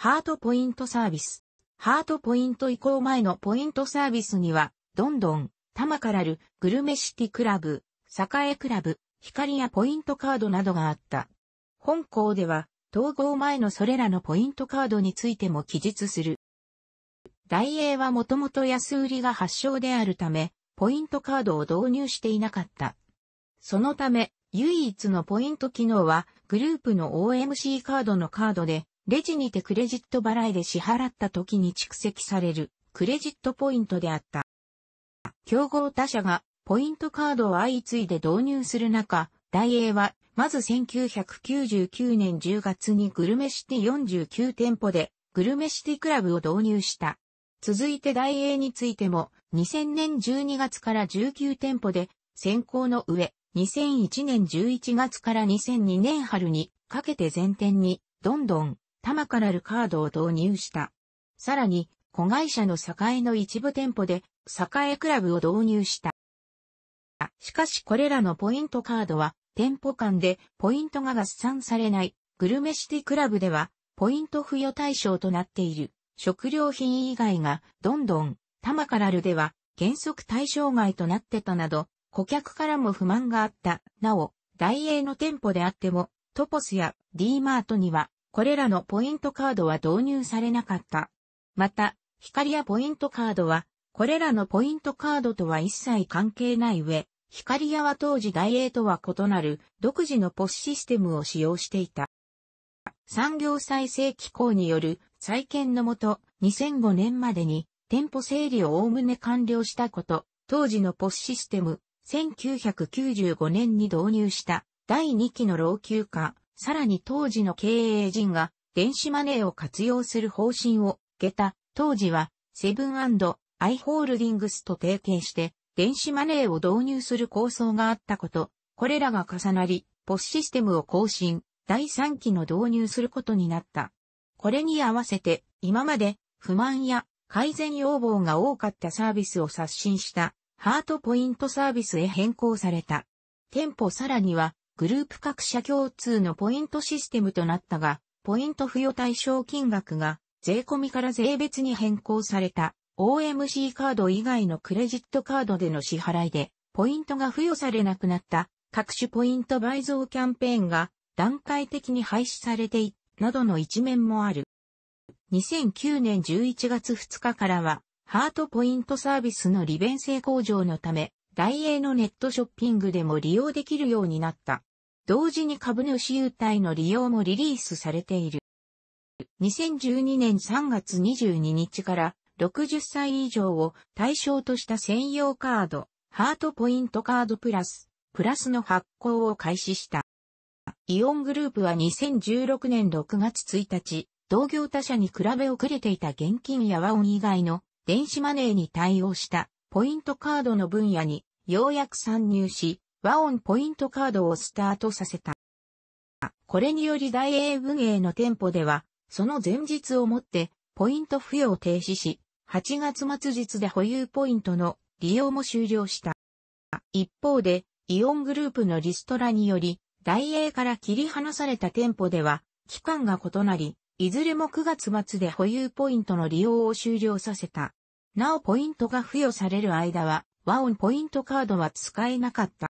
ハートポイントサービス。ハートポイント移行前のポイントサービスには、どんどん、玉からるグルメシティクラブ、栄クラブ、光やポイントカードなどがあった。本校では、統合前のそれらのポイントカードについても記述する。大英はもともと安売りが発祥であるため、ポイントカードを導入していなかった。そのため、唯一のポイント機能は、グループの OMC カードのカードで、レジにてクレジット払いで支払った時に蓄積されるクレジットポイントであった。競合他社がポイントカードを相次いで導入する中、大英はまず1999年10月にグルメシティ49店舗でグルメシティクラブを導入した。続いて大英についても2000年12月から19店舗で先行の上2001年11月から2002年春にかけて全店にどんどんマからルカードを導入した。さらに、子会社の栄の一部店舗で、栄クラブを導入した。しかしこれらのポイントカードは、店舗間でポイントが合算されないグルメシティクラブでは、ポイント付与対象となっている食料品以外がどんどんマからるでは原則対象外となってたなど、顧客からも不満があった。なお、大英の店舗であっても、トポスや D マートにはこれらのポイントカードは導入されなかった。また、光やポイントカードは、これらのポイントカードとは一切関係ない上、光屋は当時大英とは異なる独自のポスシステムを使用していた。産業再生機構による再建のもと、2005年までに店舗整理をおおむね完了したこと、当時のポスシステム、1995年に導入した第2期の老朽化、さらに当時の経営陣が電子マネーを活用する方針をけた。当時はセブンアイ・ホールディングスと提携して電子マネーを導入する構想があったこと、これらが重なり、ポスシステムを更新、第3期の導入することになった。これに合わせて、今まで不満や改善要望が多かったサービスを刷新したハートポイントサービスへ変更された。店舗さらにはグループ各社共通のポイントシステムとなったが、ポイント付与対象金額が税込みから税別に変更された OMC カード以外のクレジットカードでの支払いでポイントが付与されなくなった各種ポイント倍増キャンペーンが段階的に廃止されていなどの一面もある。2009年11月2日からは、ハートポイントサービスの利便性向上のため、ダイエーのネットショッピングでも利用できるようになった。同時に株主優待の利用もリリースされている。2012年3月22日から60歳以上を対象とした専用カード、ハートポイントカードプラス、プラスの発行を開始した。イオングループは2016年6月1日、同業他社に比べ遅れていた現金やワオン以外の電子マネーに対応したポイントカードの分野にようやく参入し、和音ポイントカードをスタートさせた。これにより大英文英の店舗では、その前日をもって、ポイント付与を停止し、8月末日で保有ポイントの利用も終了した。一方で、イオングループのリストラにより、大英から切り離された店舗では、期間が異なり、いずれも9月末で保有ポイントの利用を終了させた。なおポイントが付与される間は、和音ポイントカードは使えなかった。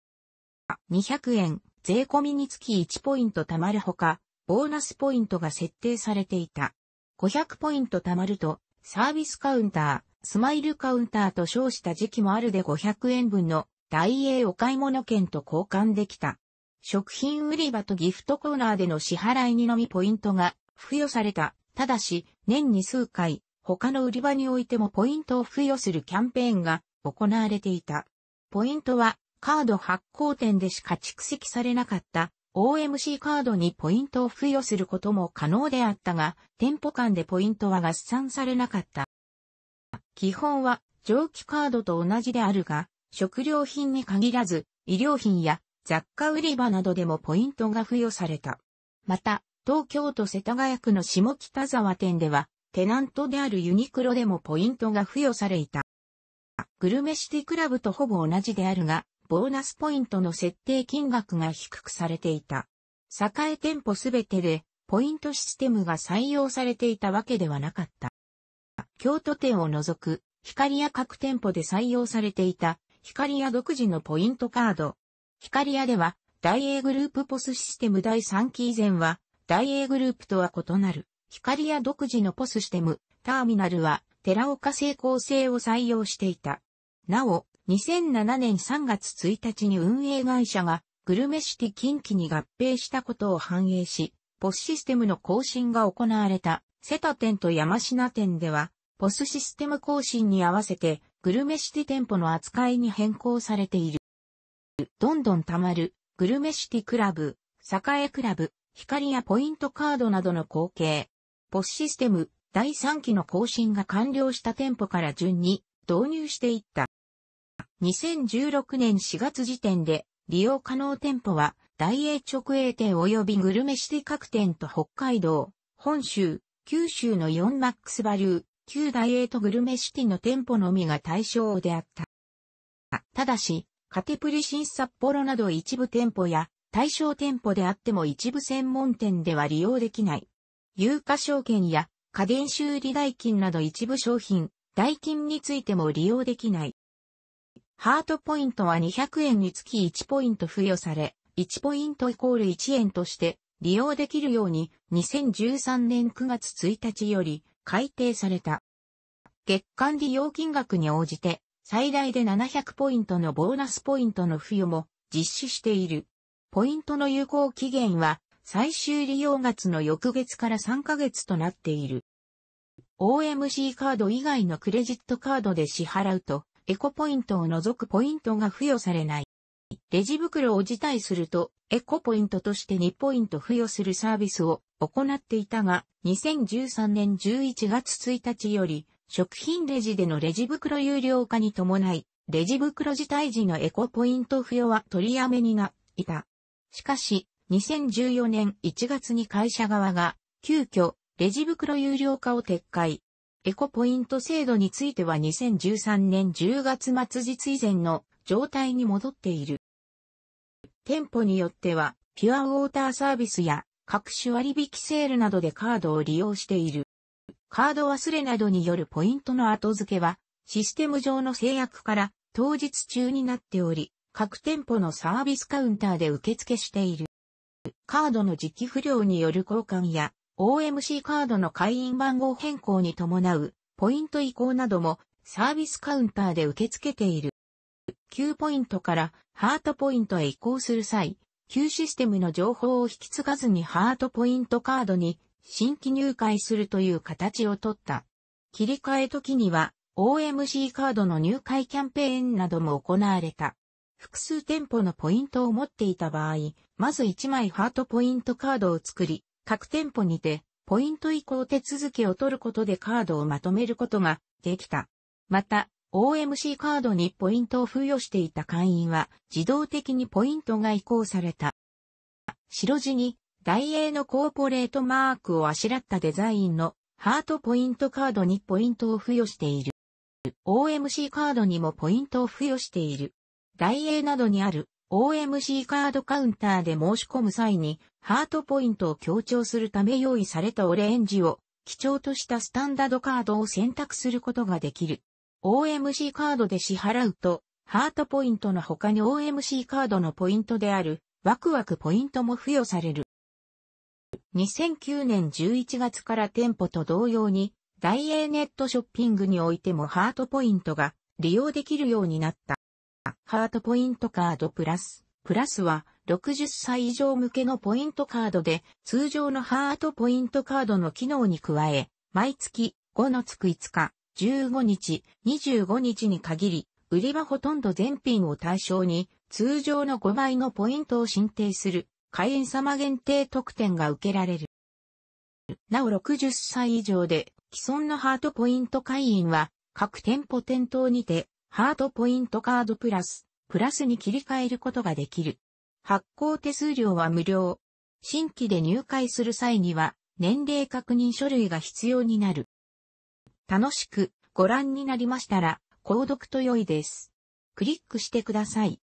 200円、税込みにつき1ポイント貯まるほか、ボーナスポイントが設定されていた。500ポイント貯まると、サービスカウンター、スマイルカウンターと称した時期もあるで500円分の大英お買い物券と交換できた。食品売り場とギフトコーナーでの支払いにのみポイントが付与された。ただし、年に数回、他の売り場においてもポイントを付与するキャンペーンが行われていた。ポイントはカード発行店でしか蓄積されなかった OMC カードにポイントを付与することも可能であったが、店舗間でポイントは合算されなかった。基本は蒸気カードと同じであるが、食料品に限らず、医療品や雑貨売り場などでもポイントが付与された。また、東京都世田谷区の下北沢店では、テナントであるユニクロでもポイントが付与された。グルメシティクラブとほぼ同じであるが、ボーナスポイントの設定金額が低くされていた。栄店舗すべてで、ポイントシステムが採用されていたわけではなかった。京都店を除く、光屋各店舗で採用されていた、光屋独自のポイントカード。光屋では、大英グループポスシステム第3期以前は、大英グループとは異なる、光屋独自のポスシステム、ターミナルは、寺岡成功性を採用していた。なお、2007年3月1日に運営会社がグルメシティ近畿に合併したことを反映し、ポスシステムの更新が行われた瀬田店と山品店では、ポスシステム更新に合わせてグルメシティ店舗の扱いに変更されている。どんどん貯まるグルメシティクラブ、栄クラブ、光やポイントカードなどの光景。ポスシステム第3期の更新が完了した店舗から順に導入していった。2016年4月時点で利用可能店舗は、大英直営店及びグルメシティ各店と北海道、本州、九州の4マックスバリュー、旧大英とグルメシティの店舗のみが対象であった。ただし、カテプリ新札幌など一部店舗や対象店舗であっても一部専門店では利用できない。有価証券や家電修理代金など一部商品、代金についても利用できない。ハートポイントは200円につき1ポイント付与され、1ポイントイコール1円として利用できるように2013年9月1日より改定された。月間利用金額に応じて最大で700ポイントのボーナスポイントの付与も実施している。ポイントの有効期限は最終利用月の翌月から3ヶ月となっている。OMC カード以外のクレジットカードで支払うと、エコポイントを除くポイントが付与されない。レジ袋を辞退すると、エコポイントとして2ポイント付与するサービスを行っていたが、2013年11月1日より、食品レジでのレジ袋有料化に伴い、レジ袋辞退時のエコポイント付与は取りやめにな、いた。しかし、2014年1月に会社側が、急遽、レジ袋有料化を撤回、エコポイント制度については2013年10月末日以前の状態に戻っている。店舗によっては、ピュアウォーターサービスや各種割引セールなどでカードを利用している。カード忘れなどによるポイントの後付けは、システム上の制約から当日中になっており、各店舗のサービスカウンターで受付している。カードの時期不良による交換や OMC カードの会員番号変更に伴うポイント移行などもサービスカウンターで受け付けている。Q ポイントからハートポイントへ移行する際、Q システムの情報を引き継がずにハートポイントカードに新規入会するという形をとった。切り替え時には OMC カードの入会キャンペーンなども行われた。複数店舗のポイントを持っていた場合、まず1枚ハートポイントカードを作り、各店舗にて、ポイント移行手続きを取ることでカードをまとめることができた。また、OMC カードにポイントを付与していた会員は自動的にポイントが移行された。白地に大英のコーポレートマークをあしらったデザインのハートポイントカードにポイントを付与している。OMC カードにもポイントを付与している。大英などにある OMC カードカウンターで申し込む際に、ハートポイントを強調するため用意されたオレンジを、基調としたスタンダードカードを選択することができる。OMC カードで支払うと、ハートポイントの他に OMC カードのポイントである、ワクワクポイントも付与される。2009年11月から店舗と同様に、ダイエーネットショッピングにおいてもハートポイントが利用できるようになった。ハートポイントカードプラス。プラスは60歳以上向けのポイントカードで通常のハートポイントカードの機能に加え、毎月5のつく5日、15日、25日に限り、売り場ほとんど全品を対象に通常の5倍のポイントを申請する会員様限定特典が受けられる。なお60歳以上で既存のハートポイント会員は各店舗店頭にてハートポイントカードプラス、プラスに切り替えることができる。発行手数料は無料。新規で入会する際には、年齢確認書類が必要になる。楽しくご覧になりましたら、購読と良いです。クリックしてください。